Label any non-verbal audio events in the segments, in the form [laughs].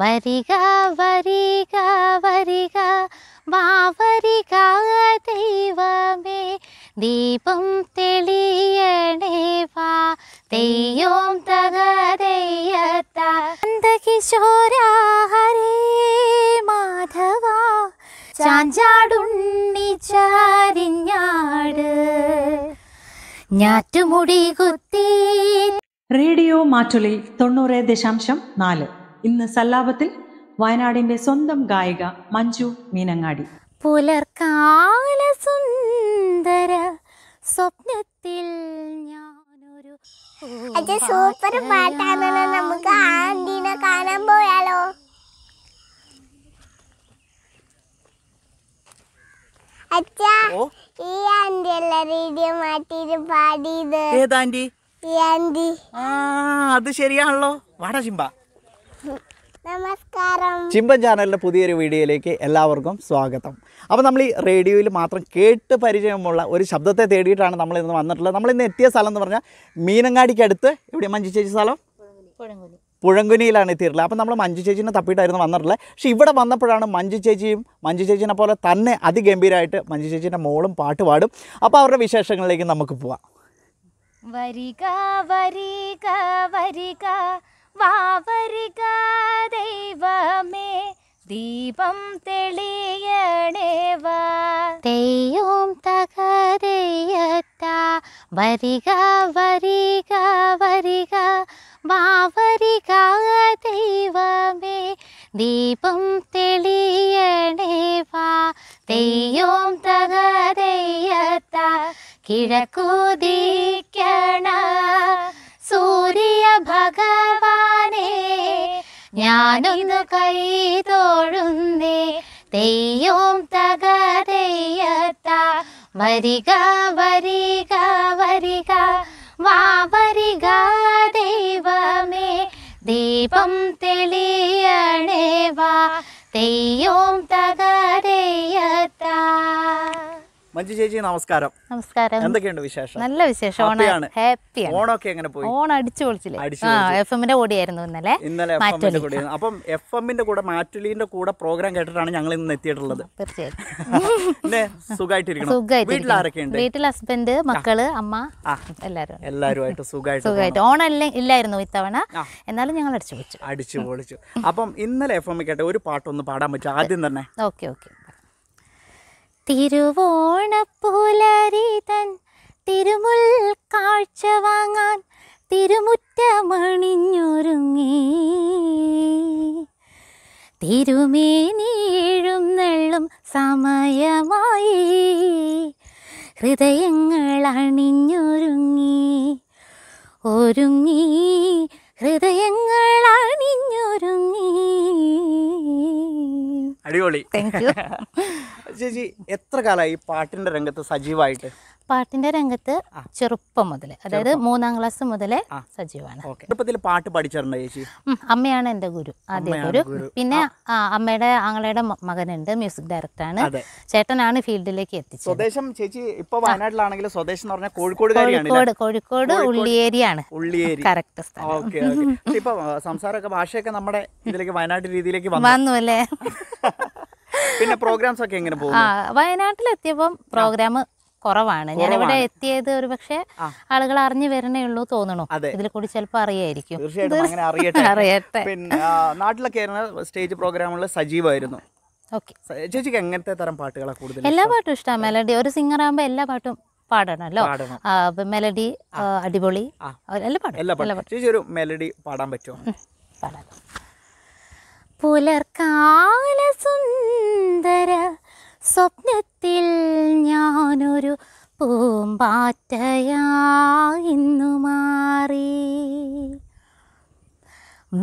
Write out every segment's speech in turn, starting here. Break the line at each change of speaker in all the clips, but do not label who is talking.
വരിക വരിക വരിക വരിക ദൈവമേ ദീപം തെളിയണേ വാ തെയ്യോം തകതയ്യത്തിശോര ഹരേ മാധവ ചാഞ്ചാടുണ്ണി ചാരിഞ്ഞാട് ഞാറ്റുമുടി കുത്തി
റേഡിയോ മാറ്റുളി തൊണ്ണൂറ് ദശാംശം നാല് ഇന്ന് സല്ലാപത്തിൽ വയനാടിന്റെ സ്വന്തം ഗായിക മഞ്ജു മീനങ്ങാടി പുലർക്കാല
സുന്ദര സ്വപ്നത്തിൽ ഞാനൊരു അത് സൂപ്പർ പാട്ടാണ് നമുക്ക് ആന്റീനെ കാണാൻ പോയാലോ
അച്ഛാ ഈ ആന്റി അല്ല റേഡിയോ മാറ്റിയിട്ട് പാടിയത് ഏതാണ്ടി ഈ ആന്റി ആ അത് ശരിയാണല്ലോ വാടാ ചിമ്പ നമസ്കാരം ചിമ്പൻ ചാനലിൻ്റെ പുതിയൊരു വീഡിയോയിലേക്ക് എല്ലാവർക്കും സ്വാഗതം അപ്പോൾ നമ്മൾ ഈ റേഡിയോയിൽ മാത്രം കേട്ട് പരിചയമുള്ള ഒരു ശബ്ദത്തെ തേടിയിട്ടാണ് നമ്മൾ ഇന്ന് വന്നിട്ടുള്ളത് നമ്മൾ ഇന്ന് എത്തിയ സ്ഥലം എന്ന് പറഞ്ഞാൽ മീനങ്ങാടിക്കടുത്ത് ഇവിടെ മഞ്ജു ചേച്ചി സ്ഥലം പുഴങ്കുനിയിലാണ് എത്തിയിട്ടുള്ളത് അപ്പോൾ നമ്മൾ മഞ്ജു ചേച്ചീനെ തപ്പിയിട്ടായിരുന്നു വന്നിട്ടുള്ളത് പക്ഷേ ഇവിടെ വന്നപ്പോഴാണ് മഞ്ജു ചേച്ചിയും മഞ്ജു ചേച്ചീനെ പോലെ തന്നെ അതിഗംഭീരമായിട്ട് മഞ്ജു ചേച്ചീൻ്റെ മോളും പാട്ട് പാടും അപ്പോൾ അവരുടെ വിശേഷങ്ങളിലേക്ക് നമുക്ക് പോവാം
വരിക വരിക വരിക വാവരിക ദൈവമേ ദീപം തെളിയണേവാ
തെയ്യോം തകരയത്ത വരിക വരിക വരിക വാവരിക ദൈവമേ ദീപം തെളിയണേവാ തെയ്യോം തകരയത്ത കിഴക്കുദിക്കണ സൂര്യ ഭഗ ഞാനൊന്ന് കൈ തോഴുന്നേ തെയ്യോം തക തെയ്യത്ത വരിക വരിക വരിക വാ വരിക ദൈവമേ ദീപം തെളിയണേ വാ തെയ്യോം
മഞ്ജു ചേച്ചി നമസ്കാരം
നമസ്കാരം എന്തൊക്കെയുണ്ട്
വിശേഷം നല്ല വിശേഷം ഓണാണ് ഹാപ്പി ഓണൊക്കെ എങ്ങനെ പോയി ഓണം
അടിച്ചു പൊളിച്ചില്ലേ കൂടിയായിരുന്നു ഇന്നലെ ഇന്നലെ കൂടെ
അപ്പം എഫ് എമ്മിന്റെ കൂടെ മാറ്റുലീന്റെ കൂടെ പ്രോഗ്രാം കേട്ടിട്ടാണ് ഞങ്ങൾ ഇന്ന് എത്തിയിട്ടുള്ളത് തീർച്ചയായിട്ടും വീട്ടിൽ
ഹസ്ബൻഡ് മക്കള് അമ്മ
എല്ലാരും എല്ലാരുമായിട്ട് സുഖമായിട്ട് സുഖമായിട്ട്
ഓണം ഇല്ലായിരുന്നു ഇത്തവണ
എന്നാലും ഞങ്ങൾ അടിച്ചു പൊളിച്ചു അടിച്ചു പൊളിച്ചു അപ്പം ഇന്നലെ എഫ് എമ്മി കേട്ട ഒരു പാട്ടൊന്ന് പാടാൻ പറ്റും ആദ്യം തന്നെ ഓക്കെ ഓക്കെ
തിരുവോണപ്പൂലരി തൻ തിരുമുൽ കാഴ്ച വാങ്ങാൻ തിരുമുറ്റമണിഞ്ഞൊരുങ്ങി തിരുമേനീഴും നെള്ളും സമയമായി ഹൃദയങ്ങൾ അണിഞ്ഞൊരുങ്ങി ഒരുങ്ങി ഹൃദയങ്ങൾ അണിഞ്ഞൊരുങ്ങി
അടിപൊളി [laughs] ചേച്ചി എത്ര കാലമായി പാട്ടിന്റെ രംഗത്ത് സജീവമായിട്ട്
പാട്ടിന്റെ രംഗത്ത് ചെറുപ്പം മുതൽ അതായത് മൂന്നാം ക്ലാസ് മുതലേ സജീവാണ്
ചെറുപ്പത്തിൽ പാട്ട് പഠിച്ചിട്ടുണ്ട് ചേച്ചി
അമ്മയാണ് എന്റെ ഗുരു ആദ്യ ഗുരു പിന്നെ അമ്മയുടെ ആങ്ങളയുടെ മകനുണ്ട് മ്യൂസിക് ഡയറക്ടറാണ് ചേട്ടനാണ് ഫീൽഡിലേക്ക്
എത്തിച്ചത് സ്വദേശം ചേച്ചി ഇപ്പൊ വയനാട്ടിലാണെങ്കിൽ സ്വദേശം എന്ന് പറഞ്ഞാൽ കോഴിക്കോട് കോഴിക്കോട് ഉള്ളിയേരിയാണ് ഉള്ളിയേരി കറക്റ്റ് സ്ഥലം ഇപ്പൊ സംസാരമൊക്കെ ഭാഷയൊക്കെ നമ്മുടെ ഇതിലേക്ക് വയനാട് രീതിയിലേക്ക് വന്നു അല്ലേ പിന്നെ പ്രോഗ്രാംസ് ഒക്കെ എങ്ങനെ പോകും
വയനാട്ടിലെത്തിയപ്പം പ്രോഗ്രാം
കുറവാണ് ഞാൻ ഇവിടെ
എത്തിയത് ഒരു പക്ഷെ ആളുകൾ അറിഞ്ഞു വരണേ ഉള്ളൂ തോന്നണു ഇതിൽ കൂടി ചിലപ്പോൾ അറിയായിരിക്കും തീർച്ചയായിട്ടും അറിയട്ടെ പിന്നെ
നാട്ടിലൊക്കെ സ്റ്റേജ് പ്രോഗ്രാമുകളിൽ സജീവമായിരുന്നു ചേച്ചിക്ക് എങ്ങനത്തെ തരം പാട്ടുകളാണ് കൂടുതൽ എല്ലാ
പാട്ടും ഇഷ്ടമാണ് മെലഡി ഒരു സിംഗർ ആകുമ്പോൾ എല്ലാ പാട്ടും പാടണല്ലോ മെലഡി അടിപൊളി
എല്ലാ പാടും എല്ലാ പാടും ചേച്ചി ഒരു മെലഡി പാടാൻ പറ്റുമോ പാടാം
പുലർകാല സുന്ദര സ്വപ്ന ഹൃദയത്തിൽ ഞാനൊരു പൂമ്പാറ്റയായിന്നു മാറി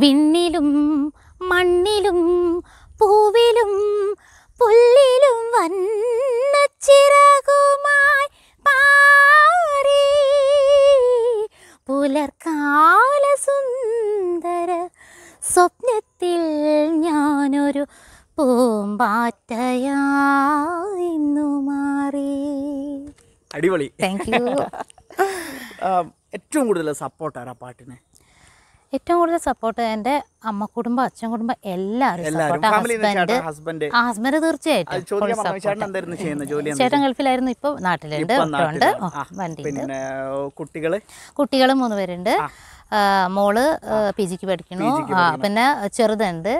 വിണ്ണിലും മണ്ണിലും പൂവിലും പുല്ലിലും വന്ന ചിറകുമായി പാറി പുലർക്കാല സുന്ദര സ്വപ്നത്തിൽ ഞാനൊരു പൂമ്പാറ്റയാ
അടിപൊളി താങ്ക് യു [laughs] ഏറ്റവും കൂടുതൽ സപ്പോർട്ടാണ് ആ പാട്ടിന്
ഏറ്റവും കൂടുതൽ സപ്പോർട്ട് എന്റെ അമ്മ കുടുംബം അച്ഛൻ കുടുംബം എല്ലാവരും ഹസ്ബൻഡ് ഹസ്ബൻഡ് തീർച്ചയായിട്ടും ചേട്ടൻ ഗൾഫിലായിരുന്നു ഇപ്പൊ നാട്ടിലുണ്ട് ഉണ്ട് വണ്ടി കുട്ടികൾ കുട്ടികൾ മൂന്ന് പേരുണ്ട് മോള് പി ജിക്ക് പഠിക്കണു പിന്നെ ചെറുതുണ്ട്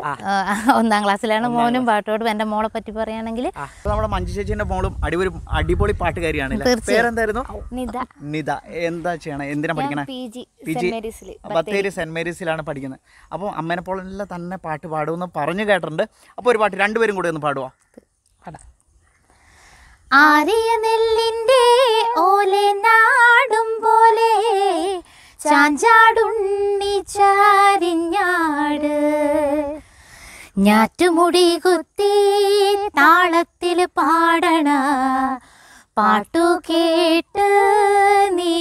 ഒന്നാം ക്ലാസ്സിലാണ് മോനും പാട്ടോട് എന്റെ മോളെ പറ്റി പറയുകയാണെങ്കിൽ നമ്മുടെ മഞ്ജു ചേച്ചിന്റെ
മോളും അടിപൊളി അടിപൊളി പാട്ടുകാരിയാണ് പേരെന്തായിരുന്നു നിത നിത എന്താ ചെയ്യണേ എന്തിനാ പഠിക്കണേ പി ജി ബത്തേരി സെന്റ് മേരീസിലാണ് പഠിക്കുന്നത് അപ്പോൾ അമ്മേനെ പോലുള്ള തന്നെ പാട്ട് പാടുമെന്ന് പറഞ്ഞു കേട്ടിട്ടുണ്ട് അപ്പോൾ ഒരു പാട്ട് രണ്ടുപേരും കൂടെ ഒന്ന് പാടുവാ
ആരിയ നെല്ലിൻ്റെ ഓലെ നാടും പോലെ ചാഞ്ചാടുണ്ണി ചാരിഞ്ഞാട് ഞാറ്റുമുടി കുത്തി താളത്തിൽ പാടണ പാട്ടു കേട്ട് നീ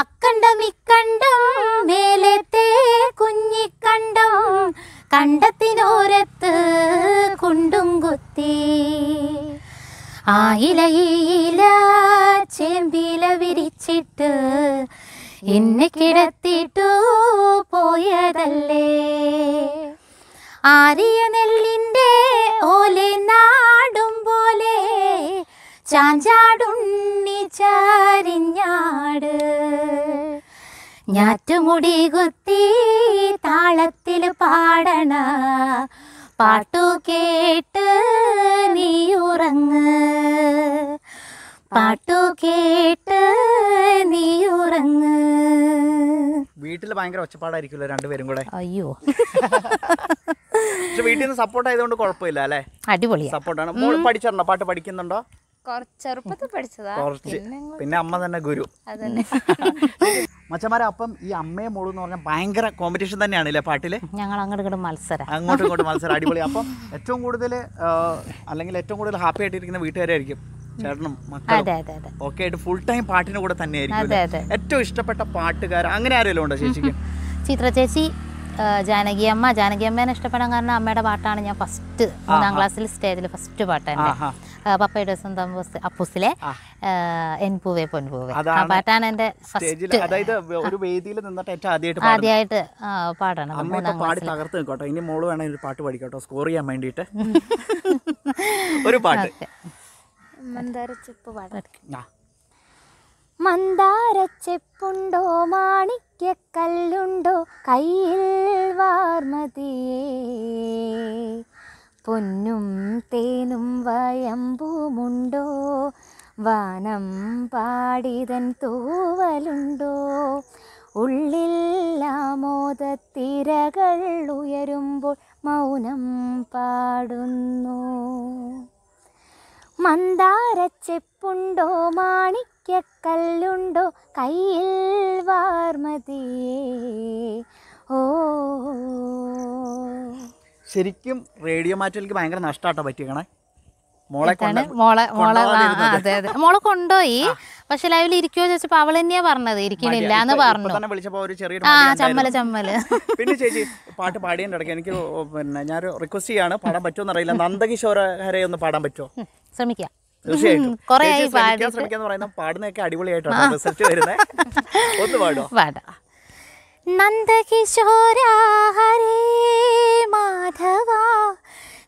അക്കണ്ടം ഇക്കണ്ടം മേലത്തെ കുഞ്ഞിക്കണ്ടം കണ്ടത്തിനോരത്ത് കുണ്ടും കുത്തി ആയിലയീ എന്നെ കിടത്തിട്ടു പോയതല്ലേ ആരിയ നെല്ലിൻ്റെ ഓലെ നാടും പോലെ ചാഞ്ചാടുണ്ണി ചാരിഞ്ഞാട് ഞാറ്റുമുടി കുത്തി താളത്തിൽ പാടണ പാട്ടു കേട്ട് നീ ഉറങ്ങ് പാട്ടു കേട്ട് നീ ഉറങ്ങ്
വീട്ടിൽ ഭയങ്കര ഒച്ചപ്പാടായിരിക്കുമല്ലോ രണ്ടുപേരും കൂടെ അയ്യോ പക്ഷെ വീട്ടിൽ നിന്ന് സപ്പോർട്ട് ആയതുകൊണ്ട് കുഴപ്പമില്ല അല്ലേ അടിപൊളി സപ്പോർട്ടാണ് മോള് പഠിച്ചിട്ടുണ്ടോ പാട്ട് പഠിക്കുന്നുണ്ടോ
ചെറുപ്പത്തിൽ കുറച്ച്
പിന്നെ അമ്മ തന്നെ ഗുരു മച്ചമാരെ അപ്പം ഈ അമ്മയെ മോളു എന്ന് പറഞ്ഞാൽ ഭയങ്കര കോമ്പറ്റീഷൻ തന്നെയാണ് അല്ലേ പാട്ടില് ഞങ്ങൾ അങ്ങോട്ട് മത്സരം അങ്ങോട്ടും ഇങ്ങോട്ടും മത്സരം അടിപൊളി അപ്പം ഏറ്റവും കൂടുതൽ അല്ലെങ്കിൽ ഏറ്റവും കൂടുതൽ ഹാപ്പി ആയിട്ടിരിക്കുന്ന വീട്ടുകാരായിരിക്കും ചേട്ടനും മക്കളും ഒക്കെ ആയിട്ട് ഫുൾ ടൈം പാട്ടിന്റെ കൂടെ തന്നെയായിരിക്കും ഏറ്റവും ഇഷ്ടപ്പെട്ട പാട്ടുകാർ അങ്ങനെ ആരെങ്കിലും ഉണ്ടോ ചേച്ചിക്ക് [laughs]
ചിത്ര ചേച്ചി ജാനകി അമ്മ ജാനകി അമ്മേനെ ഇഷ്ടപ്പെടാൻ കാരണം അമ്മയുടെ പാട്ടാണ് ഞാൻ ഫസ്റ്റ് മൂന്നാം ക്ലാസ്സിൽ സ്റ്റേജിൽ ഫസ്റ്റ് പാട്ടാണ് പപ്പയുടെ സ്വന്തം അപ്പൂസിലെ എൻപൂവേ പൊൻപൂവേ ആ പാട്ടാണ് എന്റെ
ആദ്യമായിട്ട് പാടണം പാട്ട് പഠിക്കട്ടോ സ്കോർ ചെയ്യാൻ വേണ്ടിയിട്ട് [laughs] ഒരു പാട്ട്
മന്ദാരച്ചെപ്പുണ്ടോ മാണിക്യക്കല്ലുണ്ടോ കയ്യിൽ വാർമതിയേ പൊന്നും തേനും വയമ്പുമുണ്ടോ വാനം പാടിതൻ തൂവലുണ്ടോ ഉള്ളില്ലാമോദത്തിരകൾ ഉയരുമ്പോൾ മൗനം പാടുന്നു മന്ദാരച്ചെപ്പുണ്ടോ മാണിക്യക്കല്ലുണ്ടോ കയ്യിൽ വാർമതിയേ ഓ
ശരിക്കും റേഡിയോ മാറ്റിലേക്ക് ഭയങ്കര നഷ്ടമാട്ടോ പറ്റിയേക്കണേ മോളെ
മോളെ മോളെ കൊണ്ടുപോയി പക്ഷെ ലൈവിൽ ഇരിക്കുവോ ചോദിച്ചപ്പോ അവൾ തന്നെയാ പറഞ്ഞത് ഇരിക്കണില്ല എന്ന്
പറഞ്ഞു ആ ചമ്മല് ചമ്മല് [laughs] പിന്നെ ചേച്ചി പാട്ട് പാടിയതിന്റെ ഇടയ്ക്ക് എനിക്ക് പിന്നെ ഞാൻ റിക്വസ്റ്റ് ചെയ്യാണ് പാടാൻ പറ്റുമോ എന്നറിയില്ല നന്ദകിശോര ഹരെ ഒന്ന് പാടാൻ പറ്റുമോ ശ്രമിക്കുക
തീർച്ചയായിട്ടും
പാടുന്നതൊക്കെ അടിപൊളിയായിട്ടാണ് റിസൾട്ട് ഒന്ന്
മാധവ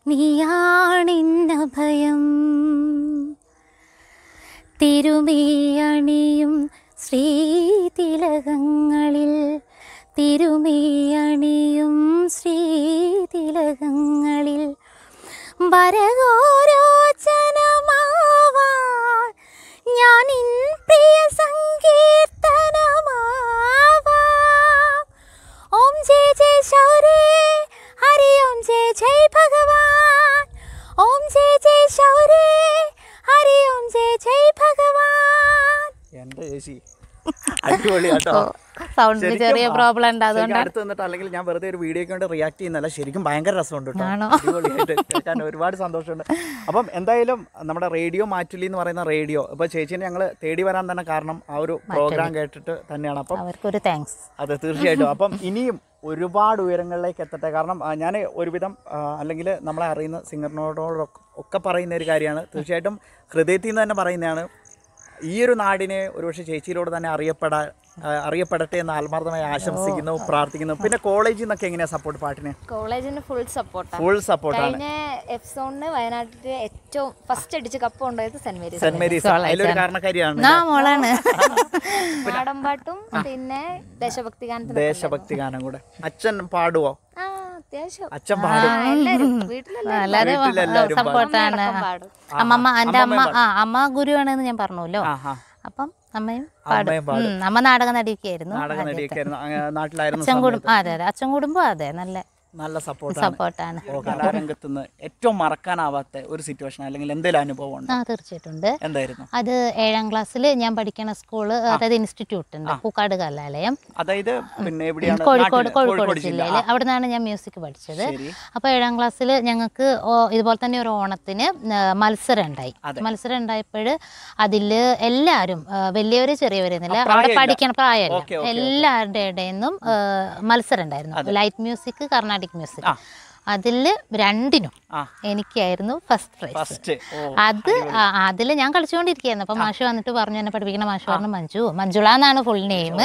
നീയാണിന്ന ഭയം തിരുമേയണിയും ശ്രീതിലകങ്ങളിൽ തിരുമേയണിയും ശ്രീതിലകങ്ങളിൽ വരകോര ഓം ജയ ജയ ശൗരേ ഹരി ഓം ജയ ജയ ഭഗവാൻ
എൻ്റെ ചേച്ചി അടിപൊളിയാട്ടോ
സൗണ്ടിന് ചെറിയ പ്രോബ്ലം ഉണ്ട് അതുകൊണ്ട് അടുത്ത്
നിന്നിട്ട് അല്ലെങ്കിൽ ഞാൻ വെറുതെ ഒരു വീഡിയോ കൊണ്ട് റിയാക്ട് ചെയ്യുന്നല്ല ശരിക്കും ഭയങ്കര രസമുണ്ട് കേൾക്കാൻ ഒരുപാട് സന്തോഷമുണ്ട് അപ്പം എന്തായാലും നമ്മുടെ റേഡിയോ മാറ്റുലി എന്ന് പറയുന്ന റേഡിയോ ഇപ്പൊ ചേച്ചിനെ ഞങ്ങൾ തേടി വരാൻ തന്നെ കാരണം ആ ഒരു പ്രോഗ്രാം കേട്ടിട്ട് തന്നെയാണ് അപ്പം അവർക്കൊരു താങ്ക്സ് അതെ തീർച്ചയായിട്ടും അപ്പം ഇനിയും ഒരുപാട് ഉയരങ്ങളിലേക്ക് എത്തട്ടെ കാരണം ഞാൻ ഒരുവിധം അല്ലെങ്കിൽ നമ്മളെ അറിയുന്ന സിംഗറിനോടൊക്കെ പറയുന്ന ഒരു കാര്യമാണ് തീർച്ചയായിട്ടും ഹൃദയത്തിൽ നിന്ന് തന്നെ പറയുന്നതാണ് ഈ ഒരു നാടിനെ ഒരുപക്ഷെ ചേച്ചിയിലൂടെ തന്നെ അറിയപ്പെടാൻ അറിയപ്പെടട്ടെ എന്ന് ആത്മാർത്ഥമായി ആശംസിക്കുന്നു പ്രാർത്ഥിക്കുന്നു പിന്നെ കോളേജിൽ നിന്നൊക്കെ എങ്ങനെയാ സപ്പോർട്ട് പാട്ടിന്
കോളേജിന് ഫുൾ സപ്പോർട്ട് ഫുൾ സപ്പോർട്ടാണ് എഫ്സോണിന് വയനാട്ടിലെ ഏറ്റവും ഫസ്റ്റ് അടിച്ച് കപ്പ് കൊണ്ടുപോയത് സെന്റ് മേരീസ് സെന്റ് മേരീസ് അതിലൊരു
കാരണക്കാരിയാണ് മോളാണ്
നാടൻ പാട്ടും പിന്നെ ദേശഭക്തി ഗാനം
ദേശഭക്തി ഗാനം കൂടെ അച്ഛൻ പാടുവോ ആ
അത്യാവശ്യം സപ്പോർട്ടാണ് അമ്മമ്മ എന്റെ അമ്മ ആ അമ്മ ഗുരുവാണെന്ന് ഞാൻ പറഞ്ഞല്ലോ അപ്പം അമ്മയും പാടും അമ്മ നാടക നടിയൊക്കെ
നാട്ടിലായിരുന്നു അച്ഛൻ കുടുംബം
അതെ അതെ അച്ഛൻ കുടുംബം അതെ നല്ല
നല്ല സപ്പോർട്ട് സപ്പോർട്ടാണ് നിന്ന് ഏറ്റവും മറക്കാനാവാത്ത ഒരു സിറ്റുവേഷൻ അല്ലെങ്കിൽ എന്തെങ്കിലും അനുഭവം ഉണ്ടോ
തീർച്ചയായിട്ടുണ്ട് എന്തായിരുന്നു അത് ഏഴാം ക്ലാസ്സിൽ ഞാൻ പഠിക്കുന്ന സ്കൂള് അതായത് ഇൻസ്റ്റിറ്റ്യൂട്ട് ഉണ്ട് പൂക്കാട് കലാലയം
അതായത് പിന്നെ എവിടെയാണ് കോഴിക്കോട് കോഴിക്കോട് ജില്ലയിൽ
അവിടെ നിന്നാണ് ഞാൻ മ്യൂസിക് പഠിച്ചത് അപ്പോൾ ഏഴാം ക്ലാസ്സിൽ ഞങ്ങൾക്ക് ഇതുപോലെ തന്നെ ഒരു ഓണത്തിന് മത്സരം ഉണ്ടായി മത്സരം ഉണ്ടായപ്പോഴ് അതില് എല്ലാവരും വലിയവര് ചെറിയവരെന്നില്ല അവിടെ പഠിക്കണം പ്രായമല്ല എല്ലാവരുടെ ഇടയിൽ നിന്നും മത്സരം ഉണ്ടായിരുന്നു light music Karnataka cinematic music അതിൽ രണ്ടിനും എനിക്കായിരുന്നു ഫസ്റ്റ് പ്രൈസ് അത് അതിൽ ഞാൻ കളിച്ചുകൊണ്ടിരിക്കുകയായിരുന്നു അപ്പം മാഷു വന്നിട്ട് പറഞ്ഞു എന്നെ പഠിപ്പിക്കുന്ന മാഷു പറഞ്ഞു മഞ്ജു മഞ്ജുള എന്നാണ് ഫുൾ നെയിം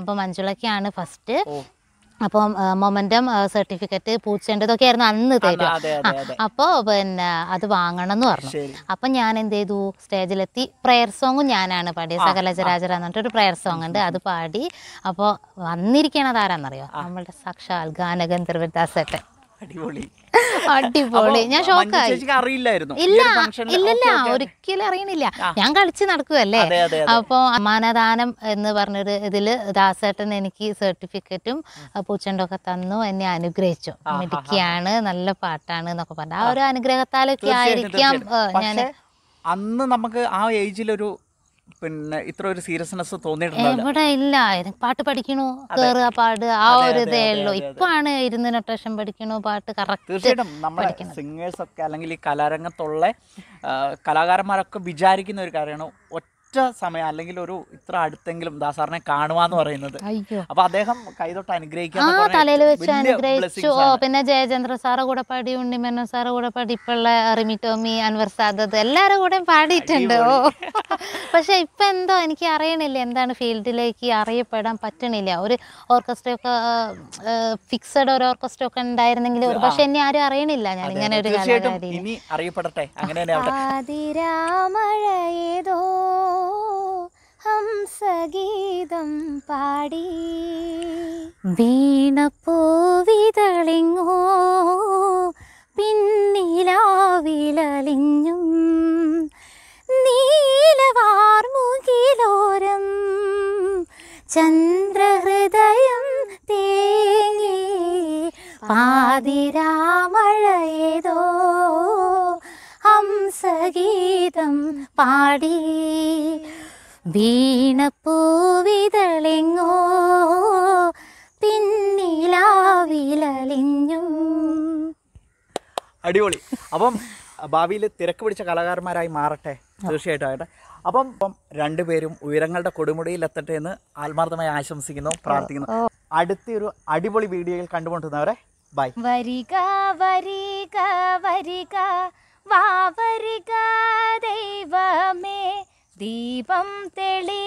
അപ്പം മഞ്ജുളക്കാണ് ഫസ്റ്റ് അപ്പം മൊമെന്റം സർട്ടിഫിക്കറ്റ് പൂച്ചേണ്ടതൊക്കെ ആയിരുന്നു അന്ന് തരും അപ്പൊ പിന്നെ അത് വാങ്ങണം എന്ന് പറഞ്ഞു അപ്പൊ ഞാൻ എന്ത് ചെയ്തു സ്റ്റേജിലെത്തി പ്രെയർ സോങ്ങും ഞാനാണ് പാടിയ സകലചരാചര പറഞ്ഞിട്ട് ഒരു പ്രെയർ സോങ് ഉണ്ട് അത് പാടി അപ്പോൾ വന്നിരിക്കണതാരാന്നറിയോ നമ്മളുടെ സാക്ഷാൽ ഒക്കെ അടിപൊളി അടിപൊളി ഞാൻ ഷോക്കായി അറിയില്ലായിരുന്നു ഇല്ല ഇല്ലല്ല ഒരിക്കലും അറിയണില്ല ഞാൻ കളിച്ച് നടക്കുവല്ലേ അപ്പോൾ സമ്മാനദാനം എന്ന് പറഞ്ഞൊരു ഇതില് ദാസേട്ടൻ എനിക്ക് സർട്ടിഫിക്കറ്റും പൂച്ചണ്ടൊക്കെ തന്നു എന്നെ അനുഗ്രഹിച്ചു മിടുക്കിയാണ് നല്ല പാട്ടാണ് എന്നൊക്കെ പറഞ്ഞു ആ ഒരു അനുഗ്രഹത്താലൊക്കെ ആയിരിക്കാം ഞാൻ
അന്ന് നമുക്ക് ആ ഏജിലൊരു പിന്നെ ഇത്ര ഒരു സീരിയസ്നെസ് തോന്നിയിട്ടുണ്ടോ ഇവിടെ
ഇല്ല പാട്ട് പഠിക്കണു കേറുക പാടുക ആ ഒരു ഇതേ ഉള്ളൂ ഇപ്പാണ് ഇരുന്ന് നൊട്ടേഷൻ പഠിക്കണു പാട്ട് കറക്റ്റ് തീർച്ചയായിട്ടും നമ്മളെ
സിംഗേഴ്സ് ഒക്കെ അല്ലെങ്കിൽ ഈ കലാരംഗത്തുള്ള കലാകാരന്മാരൊക്കെ വിചാരിക്കുന്ന ഒരു കാര്യമാണ് ഒറ്റ ഒരൊറ്റ സമയം അല്ലെങ്കിൽ ഒരു ഇത്ര അടുത്തെങ്കിലും ദാസാറിനെ കാണുവാന്ന് പറയുന്നത് അപ്പൊ അദ്ദേഹം കൈതൊട്ട് അനുഗ്രഹിക്കാൻ തലയിൽ വെച്ച് അനുഗ്രഹിച്ചു
പിന്നെ ജയചന്ദ്ര സാറ കൂടെ പാടി ഉണ്ണിമേനോ സാറ് കൂടെ പാടി ഇപ്പുള്ള റിമി ടോമി അൻവർ സാദത്ത് എല്ലാവരും കൂടെ പാടിയിട്ടുണ്ട് ഓ പക്ഷെ ഇപ്പൊ എന്തോ എനിക്ക് അറിയണില്ല എന്താണ് ഫീൽഡിലേക്ക് അറിയപ്പെടാൻ പറ്റണില്ല ഒരു ഓർക്കസ്ട്ര ഒക്കെ ഫിക്സഡ് ഒരു ഓർക്കസ്ട്ര ഒക്കെ ഉണ്ടായിരുന്നെങ്കിൽ ഒരു പക്ഷെ എന്നെ ആരും അറിയണില്ല ഞാൻ ഇങ്ങനെ ഒരു കലാകാരി
അറിയപ്പെടട്ടെ അങ്ങനെ
ആതിരാമഴ ഏതോ ഹംസഗീതം പാടി വീണപ്പോവിതളിങ്ങോ പിന്നിലാവിലലിഞ്ഞും നീലവാർമുകിലോരം ചന്ദ്രഹൃദയം തേങ്ങി പാതിരാമഴയതോ രാസഗീതം പാടി വീണപ്പൂവിതളിങ്ങോ പിന്നിലാവിലലിഞ്ഞു
അടിപൊളി അപ്പം ഭാവിയിൽ തിരക്ക് പിടിച്ച കലാകാരന്മാരായി മാറട്ടെ തീർച്ചയായിട്ടും അപ്പം ഇപ്പം രണ്ടുപേരും ഉയരങ്ങളുടെ കൊടുമുടിയിൽ എത്തട്ടെ എന്ന് ആത്മാർത്ഥമായി ആശംസിക്കുന്നു പ്രാർത്ഥിക്കുന്നു അടുത്തൊരു അടിപൊളി വീഡിയോയിൽ കണ്ടുകൊണ്ടിരുന്നവരെ ബൈ വരിക
വരിക വരിക വാവരുക ദൈവമേ ദീപം തെളി